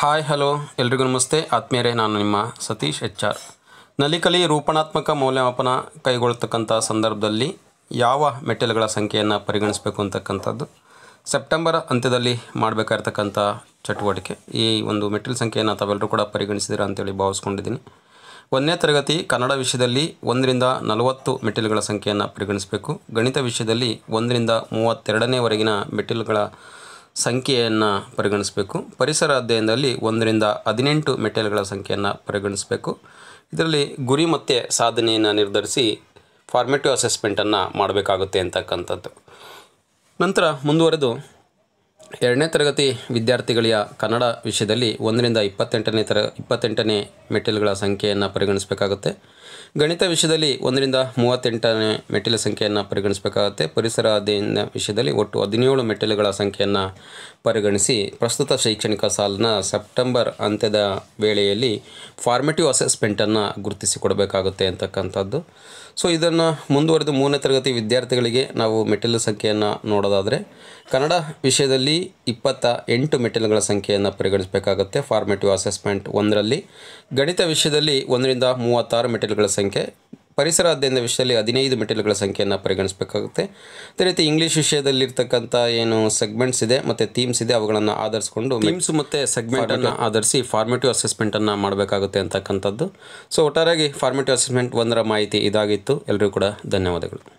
hi hello ಎಲ್ರಿಗೂ ನಮಸ್ತೆ ಆತ್ಮೀಯರೇ ನಾನು ನಿಮ್ಮ ಸತೀಶ್ ಎಚ್ ಆರ್ ನಲಿಕಲಿ ರೂಪಣಾತ್ಮಕ ಮೌಲ್ಯಮಾಪನ ಕೈಗೊಳ್ಳತಕ್ಕಂಥ ಸಂದರ್ಭದಲ್ಲಿ ಯಾವ ಮೆಟಲ್ಗಳ ಸಂಖ್ಯೆಯನ್ನು ಪರಿಗಣಿಸಬೇಕು ಅಂತಕ್ಕಂಥದ್ದು ಸೆಪ್ಟೆಂಬರ್ ಅಂತ್ಯದಲ್ಲಿ ಮಾಡಬೇಕಾಗಿರ್ತಕ್ಕಂಥ ಚಟುವಟಿಕೆ ಈ ಒಂದು ಮೆಟಲ್ ಸಂಖ್ಯೆಯನ್ನು ತಾವೆಲ್ಲರೂ ಕೂಡ ಪರಿಗಣಿಸಿದಿರ ಅಂತೇಳಿ ಭಾವಿಸ್ಕೊಂಡಿದ್ದೀನಿ ಒಂದನೇ ತರಗತಿ ಕನ್ನಡ ವಿಷಯದಲ್ಲಿ ಒಂದರಿಂದ ನಲವತ್ತು ಮೆಟ್ಟಿಲುಗಳ ಸಂಖ್ಯೆಯನ್ನು ಪರಿಗಣಿಸಬೇಕು ಗಣಿತ ವಿಷಯದಲ್ಲಿ ಒಂದರಿಂದ ಮೂವತ್ತೆರಡನೇವರೆಗಿನ ಮೆಟ್ಟಿಲುಗಳ ಸಂಖ್ಯೆಯನ್ನು ಪರಿಗಣಿಸಬೇಕು ಪರಿಸರ ಅಧ್ಯಯನದಲ್ಲಿ ಒಂದರಿಂದ ಹದಿನೆಂಟು ಮೆಟ್ಟಿಲುಗಳ ಸಂಖ್ಯೆಯನ್ನು ಪರಿಗಣಿಸಬೇಕು ಇದರಲ್ಲಿ ಗುರಿ ಮತ್ತು ಸಾಧನೆಯನ್ನು ನಿರ್ಧರಿಸಿ ಫಾರ್ಮೇಟಿವ್ ಅಸೆಸ್ಮೆಂಟನ್ನು ಮಾಡಬೇಕಾಗುತ್ತೆ ಅಂತಕ್ಕಂಥದ್ದು ನಂತರ ಮುಂದುವರೆದು ಎರಡನೇ ತರಗತಿ ವಿದ್ಯಾರ್ಥಿಗಳಿಯ ಕನ್ನಡ ವಿಷಯದಲ್ಲಿ ಒಂದರಿಂದ ಇಪ್ಪತ್ತೆಂಟನೇ ತರ ಇಪ್ಪತ್ತೆಂಟನೇ ಮೆಟ್ಟಿಲುಗಳ ಸಂಖ್ಯೆಯನ್ನು ಪರಿಗಣಿಸಬೇಕಾಗುತ್ತೆ ಗಣಿತ ವಿಷಯದಲ್ಲಿ ಒಂದರಿಂದ ಮೂವತ್ತೆಂಟನೇ ಮೆಟ್ಟಿಲ ಸಂಖ್ಯೆಯನ್ನು ಪರಿಗಣಿಸಬೇಕಾಗುತ್ತೆ ಪರಿಸರ ಅಧ್ಯಯನ ವಿಷಯದಲ್ಲಿ ಒಟ್ಟು ಹದಿನೇಳು ಮೆಟ್ಟಿಲುಗಳ ಸಂಖ್ಯೆಯನ್ನು ಪರಿಗಣಿಸಿ ಪ್ರಸ್ತುತ ಶೈಕ್ಷಣಿಕ ಸಾಲನ್ನ ಸೆಪ್ಟೆಂಬರ್ ಅಂತ್ಯದ ವೇಳೆಯಲ್ಲಿ ಫಾರ್ಮೆಟಿವ್ ಅಸೆಸ್ಮೆಂಟನ್ನು ಗುರುತಿಸಿಕೊಡಬೇಕಾಗುತ್ತೆ ಅಂತಕ್ಕಂಥದ್ದು ಸೊ ಇದನ್ನು ಮುಂದುವರೆದು ಮೂರನೇ ತರಗತಿ ವಿದ್ಯಾರ್ಥಿಗಳಿಗೆ ನಾವು ಮೆಟ್ಟಿಲು ಸಂಖ್ಯೆಯನ್ನು ನೋಡೋದಾದರೆ ಕನ್ನಡ ವಿಷಯದಲ್ಲಿ ಇಪ್ಪತ್ತ ಎಂಟು ಮೆಟೀರಿಯಲ್ಗಳ ಸಂಖ್ಯೆಯನ್ನು ಪರಿಗಣಿಸಬೇಕಾಗುತ್ತೆ ಫಾರ್ಮೇಟಿವ್ ಅಸೆಸ್ಮೆಂಟ್ ಒಂದರಲ್ಲಿ ಗಣಿತ ವಿಷಯದಲ್ಲಿ ಒಂದರಿಂದ ಮೂವತ್ತಾರು ಮೆಟಲ್ಗಳ ಸಂಖ್ಯೆ ಪರಿಸರ ಅಧ್ಯಯನ ವಿಷಯದಲ್ಲಿ ಹದಿನೈದು ಮೆಟಲ್ಗಳ ಸಂಖ್ಯೆಯನ್ನು ಪರಿಗಣಿಸಬೇಕಾಗುತ್ತೆ ಅದೇ ರೀತಿ ಇಂಗ್ಲೀಷ್ ವಿಷಯದಲ್ಲಿರ್ತಕ್ಕಂಥ ಏನು ಸೆಗ್ಮೆಂಟ್ಸ್ ಇದೆ ಮತ್ತು ಥೀಮ್ಸ್ ಇದೆ ಅವುಗಳನ್ನು ಆಧರಿಸಿಕೊಂಡು ಥೀಮ್ಸ್ ಮತ್ತು ಸೆಗ್ಮೆಂಟನ್ನು ಆಧರಿಸಿ ಫಾರ್ಮೇಟಿವ್ ಅಸೆಸ್ಮೆಂಟನ್ನು ಮಾಡಬೇಕಾಗುತ್ತೆ ಅಂತಕ್ಕಂಥದ್ದು ಸೊ ಒಟ್ಟಾರಾಗಿ ಫಾರ್ಮೇಟಿವ್ ಅಸೆಸ್ಮೆಂಟ್ ಒಂದರ ಮಾಹಿತಿ ಇದಾಗಿತ್ತು ಎಲ್ಲರಿಗೂ ಕೂಡ ಧನ್ಯವಾದಗಳು